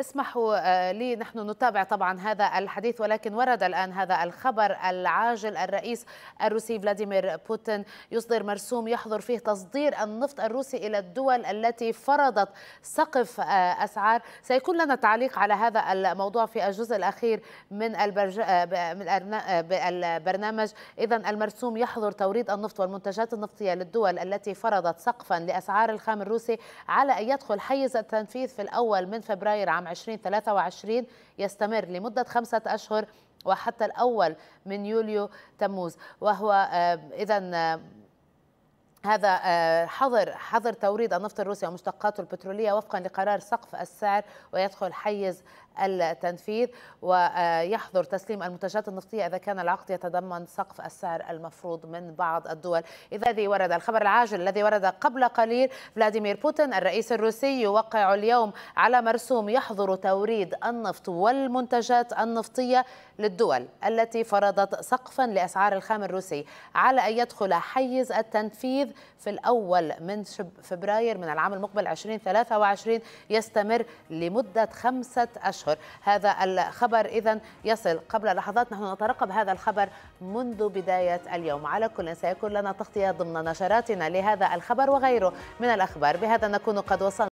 اسمحوا آه، لي نحن نتابع طبعا هذا الحديث ولكن ورد الآن هذا الخبر العاجل الرئيس الروسي فلاديمير بوتين يصدر مرسوم يحظر فيه تصدير النفط الروسي إلى الدول التي فرضت سقف آه، أسعار سيكون لنا تعليق على هذا الموضوع في الجزء الأخير من آه، البرنامج إذا المرسوم يحظر توريد النفط والمنتجات النفطية للدول التي فرضت سقفا لأسعار الخام الروسي على أن يدخل حيز التنفيذ في الأول من فبراير عام عام 2023 يستمر لمدة خمسة أشهر وحتى الأول من يوليو تموز وهو آه، إذا آه، هذا آه، حظر حظر توريد النفط الروسي ومشتقاته البتروليه وفقا لقرار سقف السعر ويدخل حيز التنفيذ ويحظر تسليم المنتجات النفطيه اذا كان العقد يتضمن سقف السعر المفروض من بعض الدول، اذا الذي ورد الخبر العاجل الذي ورد قبل قليل فلاديمير بوتين الرئيس الروسي يوقع اليوم على مرسوم يحظر توريد النفط والمنتجات النفطيه للدول التي فرضت سقفا لاسعار الخام الروسي على ان يدخل حيز التنفيذ في الأول من فبراير من العام المقبل 2023 يستمر لمدة خمسة أشهر هذا الخبر إذا يصل قبل لحظات نحن نترقب هذا الخبر منذ بداية اليوم على كل سيكون لنا تغطية ضمن نشراتنا لهذا الخبر وغيره من الأخبار بهذا نكون قد وصلنا